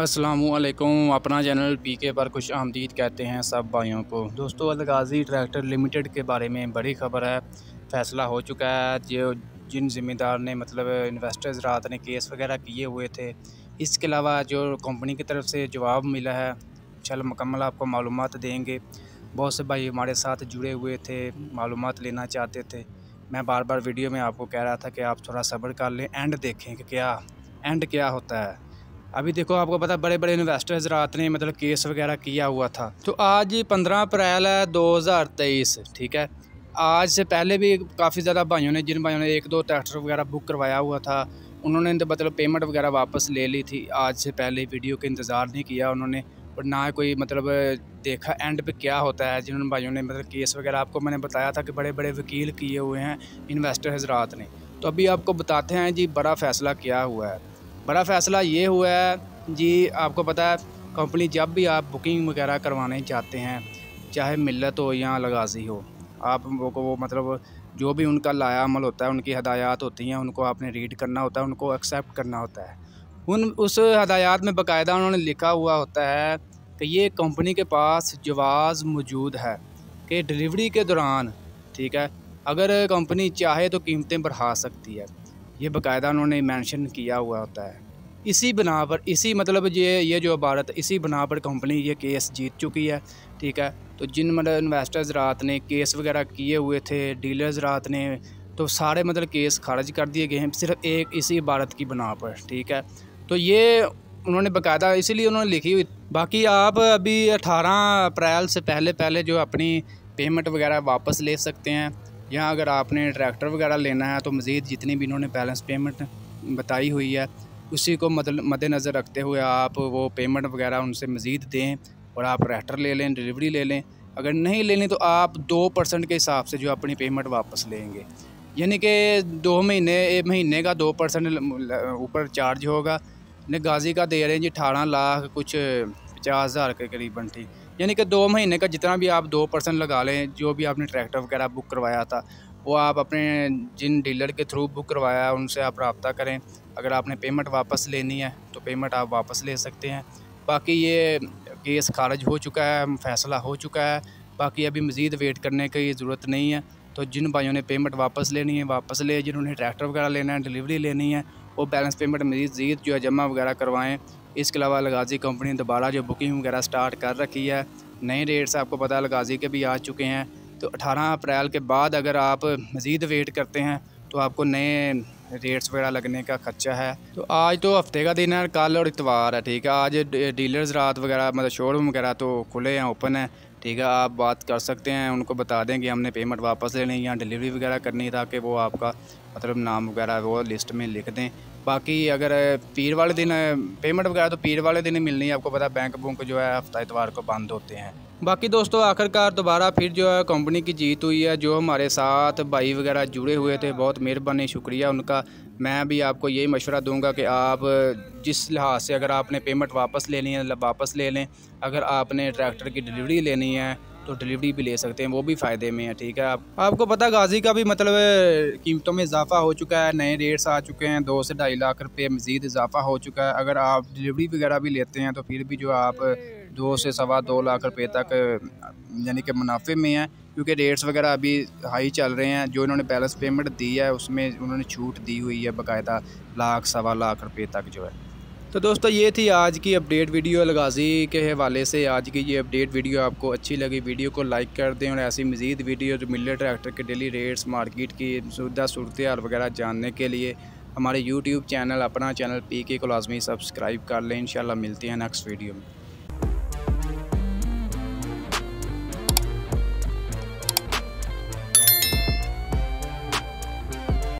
असलकुम अपना channel P के पर खुश आमदीद कहते हैं सब भाइयों को दोस्तों अलगाजी ट्रैक्टर लिमिटेड के बारे में बड़ी खबर है फैसला हो चुका है जो जिन ज़िम्मेदार ने मतलब इन्वेस्टर्स रात ने केस वगैरह किए हुए थे इसके अलावा जो कंपनी की तरफ से जवाब मिला है चल मुकम्मल आपको मालूम देंगे बहुत से भाई हमारे साथ जुड़े हुए थे मालूम लेना चाहते थे मैं बार बार वीडियो में आपको कह रहा था कि आप थोड़ा सब्र कर लें एंड देखें कि क्या एंड क्या होता है अभी देखो आपको पता बड़े बड़े इन्वेस्टर्स रात ने मतलब केस वगैरह किया हुआ था तो आज पंद्रह अप्रैल है तेईस ठीक है आज से पहले भी काफ़ी ज़्यादा भाइयों ने जिन भाइयों ने एक दो ट्रैक्टर वगैरह बुक करवाया हुआ था उन्होंने मतलब पेमेंट वगैरह वापस ले ली थी आज से पहले वीडियो का इंतज़ार नहीं किया उन्होंने और ना कोई मतलब देखा एंड पे क्या होता है जिन भाइयों ने मतलब केस वगैरह आपको मैंने बताया था कि बड़े बड़े वकील किए हुए हैं इन्वेस्टर हजरात ने तो अभी आपको बताते हैं जी बड़ा फ़ैसला क्या हुआ है बड़ा फ़ैसला ये हुआ है जी आपको पता है कंपनी जब भी आप बुकिंग वगैरह करवाने चाहते हैं चाहे मिलत हो या लगाजी हो आप वो वो मतलब जो भी उनका लाया अमल होता है उनकी हदायत होती हैं उनको आपने रीड करना होता है उनको एक्सेप्ट करना होता है उन उस हदायत में बाकायदा उन्होंने लिखा हुआ होता है कि ये कंपनी के पास जवाज़ मौजूद है कि डिलीवरी के दौरान ठीक है अगर कंपनी चाहे तो कीमतें बढ़ा सकती है ये बाकायदा उन्होंने मैंशन किया हुआ होता है इसी बना पर इसी मतलब ये ये जो भारत इसी बना पर कंपनी ये केस जीत चुकी है ठीक है तो जिन मतलब इन्वेस्टर्स रात ने केस वगैरह किए हुए थे डीलर्स रात ने तो सारे मतलब केस खारिज कर दिए गए हैं सिर्फ एक इसी भारत की बना पर ठीक है तो ये उन्होंने बकायदा इसीलिए उन्होंने लिखी हुई बाकी आप अभी 18 अप्रैल से पहले पहले जो अपनी पेमेंट वगैरह वापस ले सकते हैं या अगर आपने ट्रैक्टर वगैरह लेना है तो मज़ीद जितनी भी इन्होंने बैलेंस पेमेंट बताई हुई है उसी को मद मद्देनज़र रखते हुए आप वो पेमेंट वगैरह उनसे मज़ीद दें और आप रेटर ले लें डिलीवरी ले लें अगर नहीं लेनी तो आप दो परसेंट के हिसाब से जो अपनी पेमेंट वापस लेंगे यानी कि दो महीने एक महीने का दो परसेंट ऊपर चार्ज होगा गाजी का दे रहे हैं जी अठारह लाख कुछ पचास हज़ार के करीबन ठीक यानी कि दो महीने का जितना भी आप दो परसेंट लगा लें जो भी आपने ट्रैक्टर वगैरह बुक करवाया था वो आप अपने जिन डीलर के थ्रू बुक करवाया उनसे आप रबता करें अगर आपने पेमेंट वापस लेनी है तो पेमेंट आप वापस ले सकते हैं बाकी ये केस खारिज हो चुका है फैसला हो चुका है बाकी अभी मज़ीद वेट करने की ज़रूरत नहीं है तो जिन भाइयों ने पेमेंट वापस लेनी है वापस ले जिन्होंने ट्रैक्टर वगैरह लेना है डिलीवरी लेनी है वो बैलेंस पेमेंट मजीद जो है जमा वगैरह करवाएँ इसके अलावा लगाजी कंपनी दोबारा जो बुकिंग वगैरह स्टार्ट कर रखी है नए रेट्स आपको पता है लगाजी के भी आ चुके हैं तो 18 अप्रैल के बाद अगर आप मज़ीद वेट करते हैं तो आपको नए रेट्स वगैरह लगने का खर्चा है तो आज तो हफ्ते का दिन है कल और इतवार है ठीक है आज डीलर्स रात वगैरह मतलब शोरूम वगैरह तो खुले हैं ओपन है ठीक है आप बात कर सकते हैं उनको बता दें कि हमने पेमेंट वापस लेनी या डिलीवरी वगैरह करनी ताकि वो आपका मतलब नाम वगैरह वो लिस्ट में लिख दें बाकी अगर पीर वाले दिन पेमेंट वगैरह तो पीर वाले दिन ही मिलनी है आपको पता बैंक बुंक जो है हफ्ता इतवार को बंद होते हैं बाकी दोस्तों आखिरकार दोबारा फिर जो है कंपनी की जीत हुई है जो हमारे साथ भाई वगैरह जुड़े हुए थे बहुत मेहरबानी शुक्रिया उनका मैं भी आपको यही मशवरा दूंगा कि आप जिस लिहाज से अगर आपने पेमेंट वापस लेनी है मतलब वापस ले लें अगर आपने ट्रैक्टर की डिलीवरी लेनी है तो डिलीवरी भी ले सकते हैं वो भी फ़ायदे में है ठीक है आप आपको पता गाजी का भी मतलब कीमतों में इजाफा हो चुका है नए रेट्स आ चुके हैं दो से ढाई लाख रुपये मज़ीद इजाफा हो चुका है अगर आप डिलीवरी वगैरह भी लेते हैं तो फिर भी जो आप दो से सवा दो लाख रुपये तक यानी कि मुनाफे में हैं क्योंकि रेट्स वगैरह अभी हाई चल रहे हैं जो इन्होंने बैलेंस पेमेंट दी है उसमें उन्होंने छूट दी हुई है बाकायदा लाख सवा लाख रुपये तक जो है तो दोस्तों ये थी आज की अपडेट वीडियो अलगाजी के हवाले से आज की ये अपडेट वीडियो आपको अच्छी लगी वीडियो को लाइक कर दें और ऐसी मज़ीद वीडियो जो मिले ट्रैक्टर के डेली रेट्स मार्केट की सुविधा सूरत हाल वगैरह जानने के लिए हमारे यूट्यूब चैनल अपना चैनल पी के को लाजमी सब्सक्राइब कर लें इन मिलते हैं नेक्स्ट वीडियो में